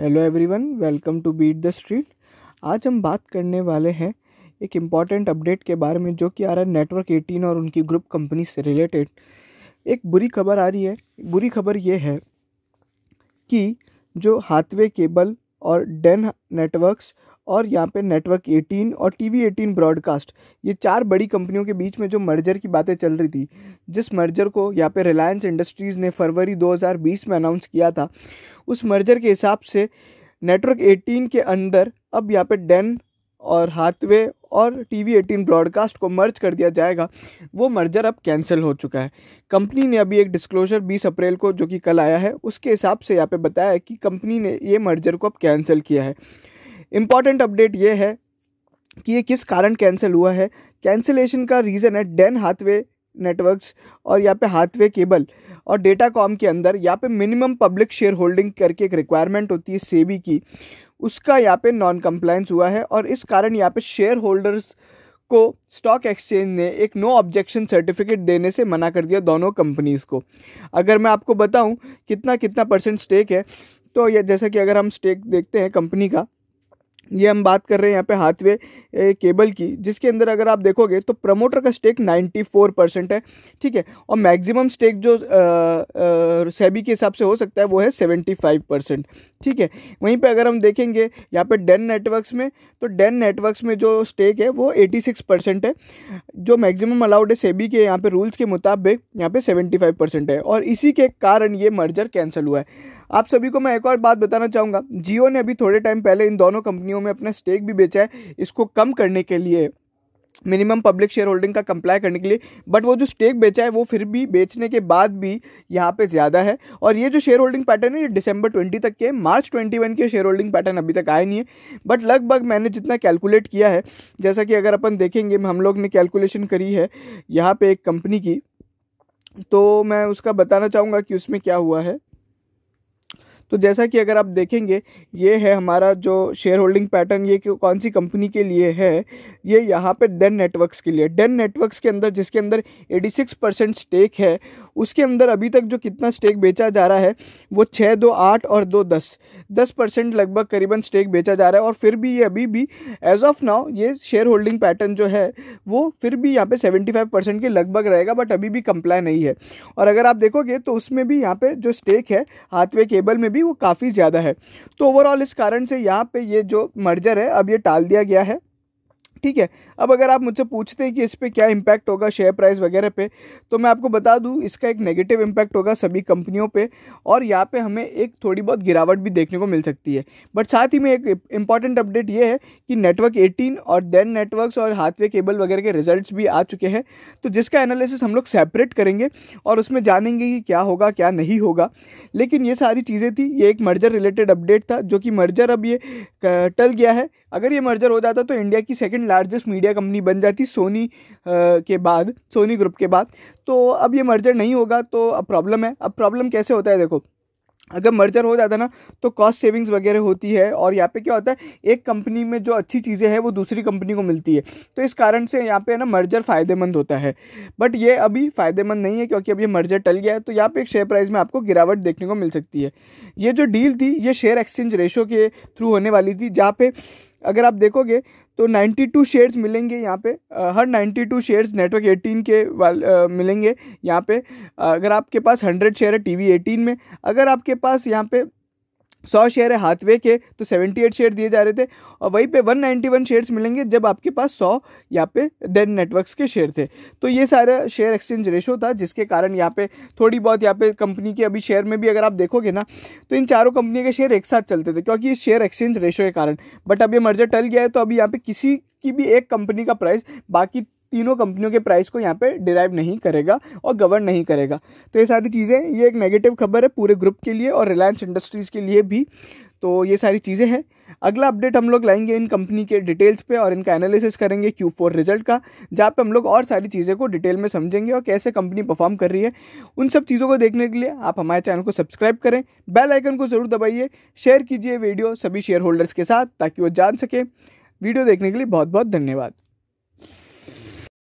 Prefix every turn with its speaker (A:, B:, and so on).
A: hello everyone welcome to beat the street आज हम बात करने वाले हैं एक इम्पॉर्टेंट अपडेट के बारे में जो कि आ रहा है नेटवर्क एटीन और उनकी ग्रुप कंपनी से रिलेटेड एक बुरी खबर आ रही है बुरी खबर ये है कि जो हाथवे केबल और डेन नेटवर्क्स और यहाँ पे नेटवर्क 18 और टीवी 18 ब्रॉडकास्ट ये चार बड़ी कंपनियों के बीच में जो मर्जर की बातें चल रही थी जिस मर्जर को यहाँ पे रिलायंस इंडस्ट्रीज़ ने फरवरी 2020 में अनाउंस किया था उस मर्जर के हिसाब से नेटवर्क 18 के अंदर अब यहाँ पे डेन और हाथवे और टी वी एटीन ब्रॉडकास्ट को मर्ज कर दिया जाएगा वो मर्जर अब कैंसिल हो चुका है कंपनी ने अभी एक डिस्क्लोजर 20 अप्रैल को जो कि कल आया है उसके हिसाब से यहाँ पे बताया है कि कंपनी ने ये मर्जर को अब कैंसिल किया है इम्पॉर्टेंट अपडेट ये है कि ये किस कारण कैंसिल हुआ है कैंसिलेशन का रीज़न है डेन हाथवे नेटवर्क्स और यहाँ पे हाथवे केबल और डेटा कॉम के अंदर यहाँ पे मिनिमम पब्लिक शेयर होल्डिंग करके एक रिक्वायरमेंट होती है सेबी की उसका यहाँ पे नॉन कम्प्लाइंस हुआ है और इस कारण यहाँ पे शेयर होल्डर्स को स्टॉक एक्सचेंज ने एक नो ऑब्जेक्शन सर्टिफिकेट देने से मना कर दिया दोनों कंपनीज़ को अगर मैं आपको बताऊँ कितना कितना परसेंट स्टेक है तो ये जैसा कि अगर हम स्टेक देखते हैं कंपनी का ये हम बात कर रहे हैं यहाँ पे हाथवे केबल की जिसके अंदर अगर आप देखोगे तो प्रमोटर का स्टेक 94 परसेंट है ठीक है और मैक्सिमम स्टेक जो सेबी के हिसाब से हो सकता है वो है 75 परसेंट ठीक है वहीं पे अगर हम देखेंगे यहाँ पे डेन नेटवर्क्स में तो डेन नेटवर्क्स में जो स्टेक है वो 86 परसेंट है जो मैक्सिमम अलाउड है सेबी के यहाँ पर रूल्स के मुताबिक यहाँ पर सेवेंटी परसेंट है और इसी के कारण ये मर्जर कैंसिल हुआ है आप सभी को मैं एक और बात बताना चाहूँगा जियो ने अभी थोड़े टाइम पहले इन दोनों कंपनियों में अपना स्टेक भी बेचा है इसको कम करने के लिए मिनिमम पब्लिक शेयर होल्डिंग का कंप्लाई करने के लिए बट वो जो स्टेक बेचा है वो फिर भी बेचने के बाद भी यहाँ पे ज़्यादा है और ये जो शेयर होल्डिंग पैटर्न है ये दिसंबर 20 तक के मार्च 21 के शेयर होल्डिंग पैटर्न अभी तक आए नहीं है बट लगभग मैंने जितना कैलकुलेट किया है जैसा कि अगर अपन देखेंगे हम लोग ने कैलकुलेशन करी है यहाँ पर एक कंपनी की तो मैं उसका बताना चाहूँगा कि उसमें क्या हुआ है तो जैसा कि अगर आप देखेंगे ये है हमारा जो शेयर होल्डिंग पैटर्न ये कौन सी कंपनी के लिए है ये यहाँ पे डेन नेटवर्क्स के लिए डेन नेटवर्क्स के अंदर जिसके अंदर 86 परसेंट स्टेक है उसके अंदर अभी तक जो कितना स्टेक बेचा जा रहा है वो छः दो आठ और दो दस दस परसेंट लगभग करीबन स्टेक बेचा जा रहा है और फिर भी ये अभी भी एज ऑफ नाउ ये शेयर होल्डिंग पैटर्न जो है वो फिर भी यहाँ पे सेवेंटी फाइव परसेंट के लगभग रहेगा बट अभी भी कंप्लाई नहीं है और अगर आप देखोगे तो उसमें भी यहाँ पे जो स्टेक है हाथवे केबल में भी वो काफ़ी ज़्यादा है तो ओवरऑल इस कारण से यहाँ पे ये जो मर्जर है अब ये टाल दिया गया है ठीक है अब अगर आप मुझसे पूछते हैं कि इस पर क्या इम्पैक्ट होगा शेयर प्राइस वगैरह पे तो मैं आपको बता दूं इसका एक नेगेटिव इम्पैक्ट होगा सभी कंपनियों पे और यहाँ पे हमें एक थोड़ी बहुत गिरावट भी देखने को मिल सकती है बट साथ ही में एक इंपॉर्टेंट अपडेट ये है कि नेटवर्क एटीन और देन नेटवर्क्स और हाथवे केबल वगैरह के रिजल्ट भी आ चुके हैं तो जिसका एनालिसिस हम लोग सेपरेट करेंगे और उसमें जानेंगे कि क्या होगा क्या नहीं होगा लेकिन ये सारी चीज़ें थी ये एक मर्जर रिलेटेड अपडेट था जो कि मर्जर अब ये टल गया है अगर ये मर्जर हो जाता तो इंडिया की सेकेंड लार्जेस्ट मीडिया कंपनी बन जाती सोनी के बाद सोनी ग्रुप के बाद तो अब ये मर्जर नहीं होगा तो अब प्रॉब्लम है अब प्रॉब्लम कैसे होता है देखो अगर मर्जर हो जाता ना तो कॉस्ट सेविंग्स वगैरह होती है और यहाँ पे क्या होता है एक कंपनी में जो अच्छी चीज़ें हैं वो दूसरी कंपनी को मिलती है तो इस कारण से यहाँ पे ना मर्जर फ़ायदेमंद होता है बट ये अभी फ़ायदेमंद नहीं है क्योंकि अब ये मर्जर टल गया है तो यहाँ पे एक शेयर प्राइस में आपको गिरावट देखने को मिल सकती है ये जो डील थी ये शेयर एक्सचेंज रेशो के थ्रू होने वाली थी जहाँ पे अगर आप देखोगे तो 92 शेयर्स मिलेंगे यहाँ पे हर 92 शेयर्स नेटवर्क 18 के वाल आ, मिलेंगे यहाँ पे अगर आपके पास 100 शेयर है टीवी 18 में अगर आपके पास यहाँ पे सौ शेयर है हाथवे के तो सेवेंटी एट शेयर दिए जा रहे थे और वहीं पे वन नाइन्टी वन शेयर्स मिलेंगे जब आपके पास सौ यहाँ पे देन नेटवर्क्स के शेयर थे तो ये सारा शेयर एक्सचेंज रेशो था जिसके कारण यहाँ पे थोड़ी बहुत यहाँ पे कंपनी के अभी शेयर में भी अगर आप देखोगे ना तो इन चारों कंपनी के शेयर एक साथ चलते थे क्योंकि इस शेयर एक्सचेंज रेशो के कारण बट अब ये मर्जर टल गया है तो अभी यहाँ पर किसी की भी एक कंपनी का प्राइस बाकी तीनों कंपनियों के प्राइस को यहाँ पे डिराइव नहीं करेगा और गवर्न नहीं करेगा तो ये सारी चीज़ें ये एक नेगेटिव खबर है पूरे ग्रुप के लिए और रिलायंस इंडस्ट्रीज़ के लिए भी तो ये सारी चीज़ें हैं अगला अपडेट हम लोग लाएंगे इन कंपनी के डिटेल्स पे और इनका एनालिसिस करेंगे क्यू फोर रिजल्ट का जहाँ पे हम लोग और सारी चीज़ें को डिटेल में समझेंगे और कैसे कंपनी परफॉर्म कर रही है उन सब चीज़ों को देखने के लिए आप हमारे चैनल को सब्सक्राइब करें बेल आइकन को ज़रूर दबाइए शेयर कीजिए वीडियो सभी शेयर होल्डर्स के साथ ताकि वो जान सकें वीडियो देखने के लिए बहुत बहुत धन्यवाद